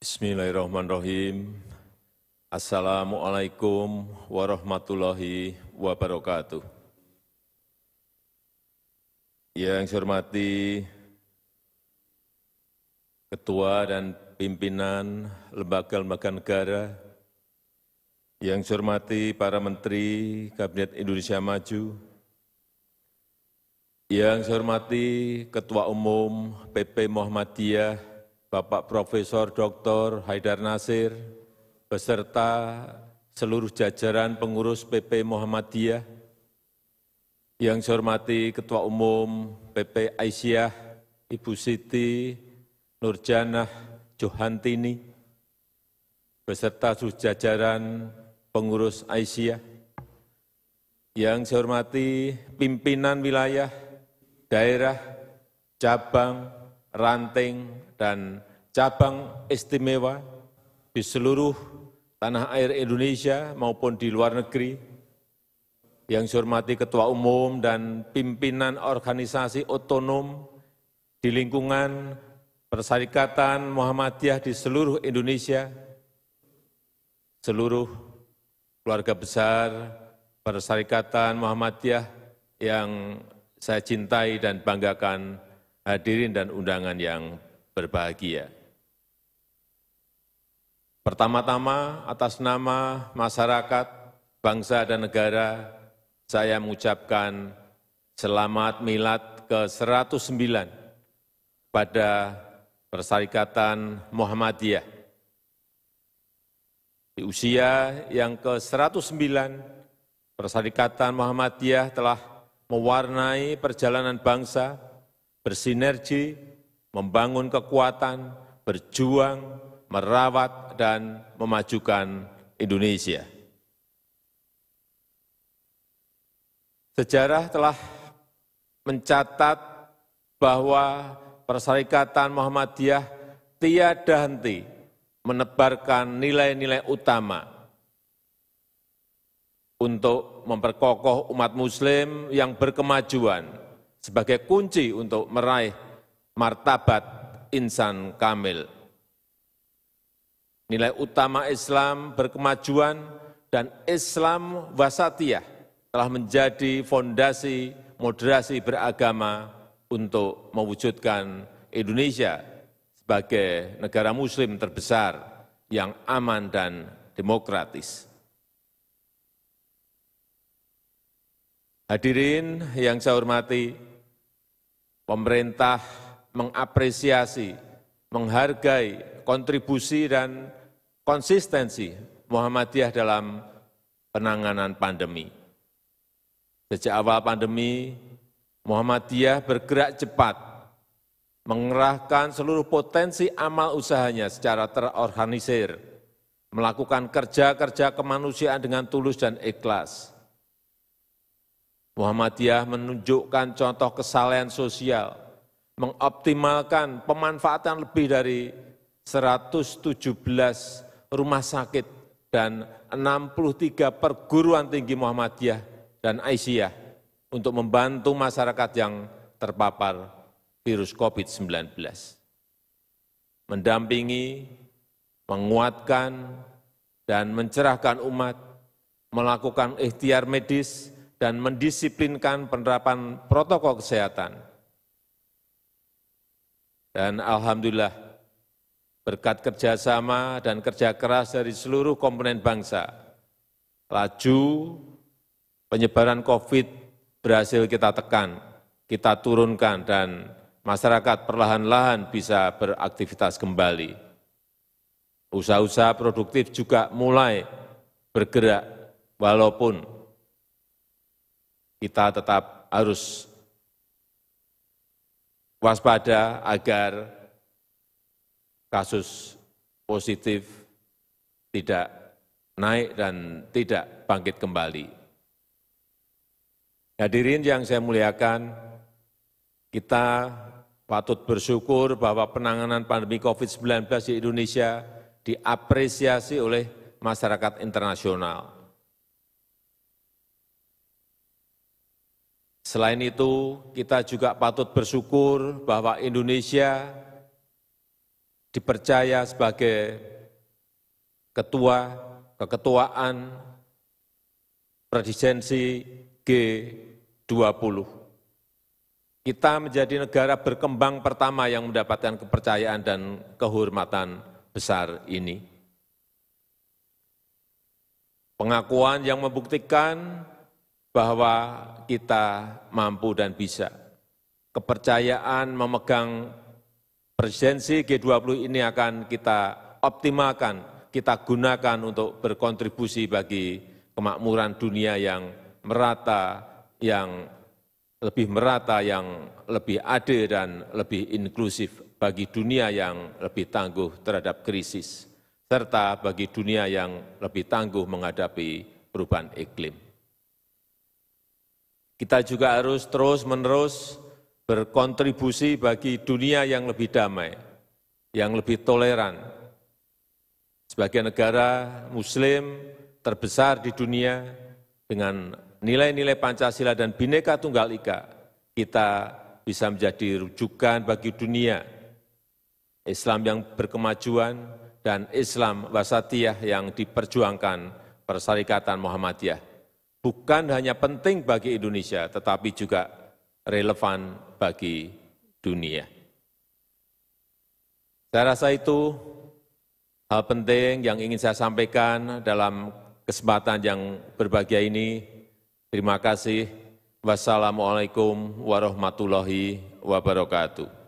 Bismillahirrahmanirrahim. Assalamualaikum warahmatullahi wabarakatuh. Ya yang saya hormati Ketua dan pimpinan lembaga-lembaga negara, yang saya hormati para Menteri Kabinet Indonesia Maju, yang saya hormati Ketua Umum PP Muhammadiyah Bapak Profesor Dr. Haidar Nasir, beserta seluruh jajaran pengurus PP Muhammadiyah, yang saya hormati Ketua Umum PP Aisyah, Ibu Siti, Nurjanah, Johantini, beserta seluruh jajaran pengurus Aisyah, yang saya hormati pimpinan wilayah, daerah, cabang, ranting, dan cabang istimewa di seluruh tanah air Indonesia maupun di luar negeri, yang saya hormati Ketua Umum dan pimpinan organisasi otonom di lingkungan Persyarikatan Muhammadiyah di seluruh Indonesia, seluruh keluarga besar Persyarikatan Muhammadiyah yang saya cintai dan banggakan hadirin dan undangan yang berbahagia. Pertama-tama atas nama masyarakat, bangsa, dan negara, saya mengucapkan selamat milad ke-109 pada Persyarikatan Muhammadiyah. Di usia yang ke-109, Persyarikatan Muhammadiyah telah mewarnai perjalanan bangsa, bersinergi membangun kekuatan berjuang merawat dan memajukan Indonesia. Sejarah telah mencatat bahwa Perserikatan Muhammadiyah tiada henti menebarkan nilai-nilai utama untuk memperkokoh umat muslim yang berkemajuan sebagai kunci untuk meraih martabat insan kamil. Nilai utama Islam berkemajuan dan Islam wasatiyah telah menjadi fondasi moderasi beragama untuk mewujudkan Indonesia sebagai negara muslim terbesar yang aman dan demokratis. Hadirin yang saya hormati, pemerintah mengapresiasi, menghargai kontribusi dan konsistensi Muhammadiyah dalam penanganan pandemi. Sejak awal pandemi, Muhammadiyah bergerak cepat, mengerahkan seluruh potensi amal usahanya secara terorganisir, melakukan kerja-kerja kemanusiaan dengan tulus dan ikhlas, Muhammadiyah menunjukkan contoh kesalahan sosial, mengoptimalkan pemanfaatan lebih dari 117 rumah sakit dan 63 perguruan tinggi Muhammadiyah dan Aisyah untuk membantu masyarakat yang terpapar virus COVID-19. Mendampingi, menguatkan, dan mencerahkan umat, melakukan ikhtiar medis, dan mendisiplinkan penerapan protokol kesehatan. Dan Alhamdulillah, berkat kerjasama dan kerja keras dari seluruh komponen bangsa, laju penyebaran COVID berhasil kita tekan, kita turunkan, dan masyarakat perlahan-lahan bisa beraktivitas kembali. Usaha-usaha produktif juga mulai bergerak, walaupun kita tetap harus waspada agar kasus positif tidak naik dan tidak bangkit kembali. Hadirin yang saya muliakan, kita patut bersyukur bahwa penanganan pandemi COVID-19 di Indonesia diapresiasi oleh masyarakat internasional. Selain itu, kita juga patut bersyukur bahwa Indonesia dipercaya sebagai ketua keketuaan presidensi G20. Kita menjadi negara berkembang pertama yang mendapatkan kepercayaan dan kehormatan besar ini. Pengakuan yang membuktikan bahwa kita mampu dan bisa. Kepercayaan memegang presidensi G20 ini akan kita optimalkan, kita gunakan untuk berkontribusi bagi kemakmuran dunia yang merata, yang lebih merata, yang lebih adil dan lebih inklusif bagi dunia yang lebih tangguh terhadap krisis, serta bagi dunia yang lebih tangguh menghadapi perubahan iklim. Kita juga harus terus-menerus berkontribusi bagi dunia yang lebih damai, yang lebih toleran. Sebagai negara muslim terbesar di dunia dengan nilai-nilai Pancasila dan Bhinneka Tunggal Ika, kita bisa menjadi rujukan bagi dunia. Islam yang berkemajuan dan Islam wasatiyah yang diperjuangkan Persyarikatan Muhammadiyah bukan hanya penting bagi Indonesia, tetapi juga relevan bagi dunia. Saya rasa itu hal penting yang ingin saya sampaikan dalam kesempatan yang berbahagia ini. Terima kasih. Wassalamualaikum warahmatullahi wabarakatuh.